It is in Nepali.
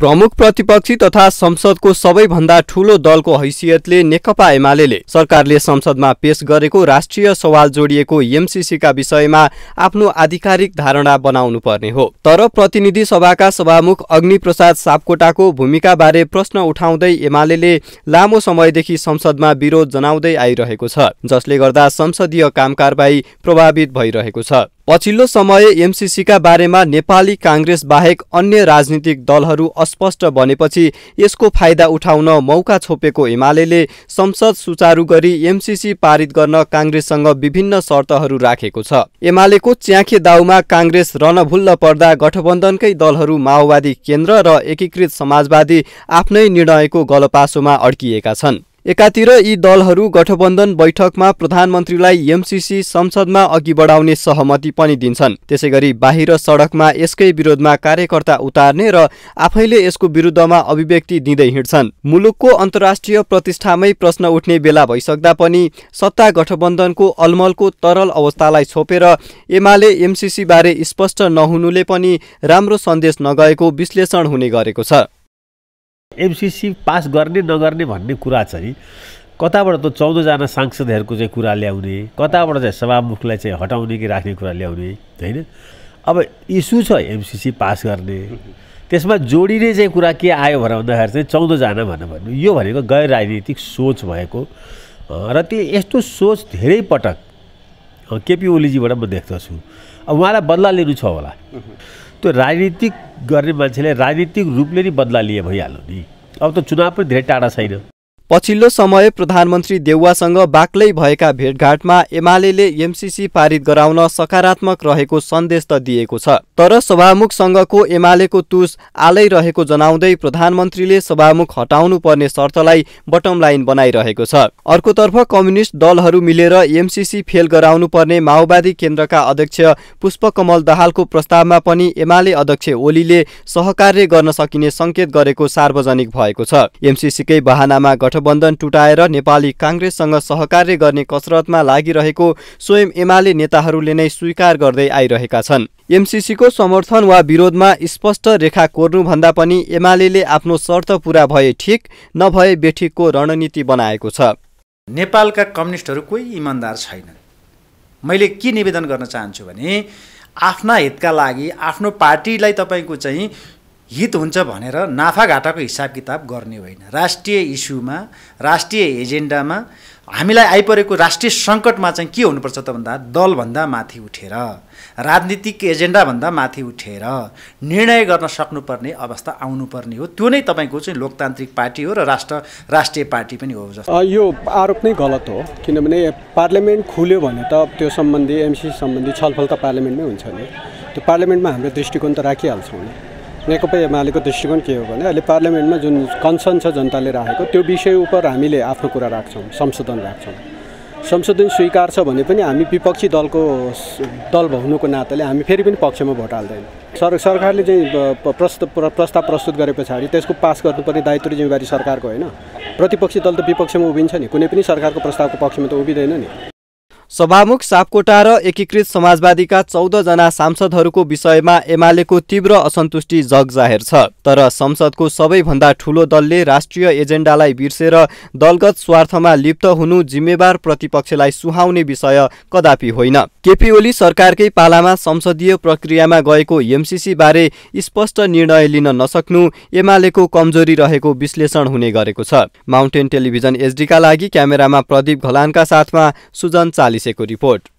प्रमुख प्रतिपक्षी तथा संसदको सबैभन्दा ठूलो दलको हैसियतले नेकपा एमाले सरकारले संसदमा पेश गरेको राष्ट्रिय सवाल जोडिएको एमसिसीका विषयमा आफ्नो आधिकारिक धारणा बनाउनु पर्ने हो तर प्रतिनिधि सभाका सभामुख अग्निप्रसाद सापकोटाको भूमिकाबारे प्रश्न उठाउँदै एमाले लामो समयदेखि संसदमा विरोध जनाउँदै आइरहेको छ जसले गर्दा संसदीय काम प्रभावित भइरहेको छ पछिल्लो समय एमसिसीका बारेमा नेपाली काङ्ग्रेस बाहेक अन्य राजनीतिक दलहरू अस्पष्ट बनेपछि यसको फाइदा उठाउन मौका छोपेको एमाले संसद सुचारू गरी एमसिसी पारित गर्न काङ्ग्रेससँग विभिन्न शर्तहरू राखेको छ एमालेको च्याखे दाउमा काङ्ग्रेस रणभुल्ल पर्दा गठबन्धनकै दलहरू माओवादी केन्द्र र एकीकृत समाजवादी आफ्नै निर्णयको गलपासोमा अड्किएका छन् एकातिर यी दलहरू गठबन्धन बैठकमा प्रधानमन्त्रीलाई एमसिसी संसदमा अघि बढाउने सहमति पनि दिन्छन् त्यसैगरी बाहिर सडकमा यसकै विरोधमा कार्यकर्ता उतार्ने र आफैले यसको विरुद्धमा अभिव्यक्ति दिँदै हिँड्छन् मुलुकको अन्तर्राष्ट्रिय प्रतिष्ठामै प्रश्न उठ्ने बेला भइसक्दा पनि सत्ता गठबन्धनको अलमलको तरल अवस्थालाई छोपेर एमाले एमसिसीबारे स्पष्ट नहुनुले पनि राम्रो सन्देश नगएको विश्लेषण हुने गरेको छ एमसिसी पास गर्ने नगर्ने भन्ने कुरा चाहिँ कताबाट त चौधजना सांसदहरूको चाहिँ कुरा ल्याउने कताबाट चाहिँ सभामुखलाई चाहिँ हटाउने कि राख्ने कुरा ल्याउने होइन अब इस्यु छ एमसिसी पास गर्ने त्यसमा जोडिने चाहिँ कुरा के आयो भनेर भन्दाखेरि चाहिँ चौधजना भनेर भन्नु यो भनेको गैर राजनीतिक सोच भएको र त्यो यस्तो सोच धेरै पटक केपी ओलीजीबाट म देख्दछु अब उहाँलाई बदला लिनु छ होला त्यो राजनीतिक गर्ने मान्छेले राजनीतिक रूपले नै बदला लिए भइहाल्यो नि अब त चुनाव पनि धेरै टाढा छैन पछिल्लो समय प्रधानमन्त्री देउवासँग बाक्लै भएका भेटघाटमा एमाले एमसिसी पारित गराउन सकारात्मक रहेको सन्देश त दिएको छ तर सभामुखसँगको एमालेको तुस आलै रहेको जनाउँदै प्रधानमन्त्रीले सभामुख हटाउनु पर्ने शर्तलाई बटम लाइन बनाइरहेको छ अर्कोतर्फ कम्युनिस्ट दलहरू मिलेर एमसिसी फेल गराउनु पर्ने माओवादी केन्द्रका अध्यक्ष पुष्पकमल दाहालको प्रस्तावमा पनि एमाले अध्यक्ष ओलीले सहकार्य गर्न सकिने सङ्केत गरेको सार्वजनिक भएको छ एमसिसीकै बहानामा गठबन्धन गठबन्धन टुटाएर नेपाली काङ्ग्रेससँग सहकार्य गर्ने कसरतमा लागिरहेको स्वयं एमाले नेताहरूले नै स्वीकार गर्दै आइरहेका छन् एमसिसीको समर्थन वा विरोधमा स्पष्ट रेखा कोर्नुभन्दा पनि एमाले आफ्नो शर्त पुरा भए ठिक नभए बेठिकको रणनीति बनाएको छ नेपालका कम्युनिस्टहरू कोही इमान्दार छैनन् मैले के निवेदन गर्न चाहन्छु भने आफ्ना हितका लागि आफ्नो पार्टीलाई तपाईँको चाहिँ हित हुन्छ भनेर नाफा घाटाको हिसाब किताब गर्ने होइन राष्ट्रिय इस्युमा राष्ट्रिय एजेन्डामा हामीलाई आइपरेको राष्ट्रिय सङ्कटमा चाहिँ के हुनुपर्छ त भन्दा दलभन्दा माथि उठेर राजनीतिक एजेन्डाभन्दा माथि उठेर निर्णय गर्न सक्नुपर्ने अवस्था आउनुपर्ने हो त्यो नै तपाईँको चाहिँ लोकतान्त्रिक पार्टी हो र राष्ट्र राष्ट्रिय पार्टी पनि हो जस्तो यो आरोप नै गलत हो किनभने पार्लियामेन्ट खुल्यो भने त त्यो सम्बन्धी एमसी सम्बन्धी छलफल त पार्लियामेन्टमै हुन्छ नि त्यो पार्लियामेन्टमा हाम्रो दृष्टिकोण त राखिहाल्छौँ नेकपा एमालेको दृष्टिकोण के हो भने अहिले पार्लियामेन्टमा जुन कन्सर्न छ जनताले राखेको त्यो विषय उप हामीले आफ्नो कुरा राख्छौँ संशोधन राख्छौँ संशोधन स्वीकार छ भने पनि हामी विपक्षी दलको दल हुनुको नाताले हामी फेरि पनि पक्षमा भोट हाल्दैनौँ सर सरकारले चाहिँ प्रस्त प्रस्ताव प्रस्तुत गरे पछाडि त्यसको पास गर्नुपर्ने दायित्व जिम्मेवारी सरकारको होइन प्रतिपक्षी दल त विपक्षमा उभिन्छ नि कुनै पनि सरकारको प्रस्तावको पक्षमा त उभिँदैन नि सभामुख सापकोटा र एकीकृत समाजवादीका जना सांसदहरूको विषयमा एमालेको तीव्र असन्तुष्टि जग जाहेर छ तर संसदको सबैभन्दा ठूलो दलले राष्ट्रिय एजेन्डालाई बिर्सेर दलगत स्वार्थमा लिप्त हुनु जिम्मेवार प्रतिपक्षलाई सुहाउने विषय कदापि होइन केपी ओली सरकारकै पालामा संसदीय प्रक्रियामा गएको एमसिसीबारे स्पष्ट निर्णय लिन नसक्नु एमालेको कमजोरी रहेको विश्लेषण हुने गरेको छ माउन्टेन टेलिभिजन एचडीका लागि क्यामेरामा प्रदीप घलानका साथमा सुजन चालिस पेशे को रिपोर्ट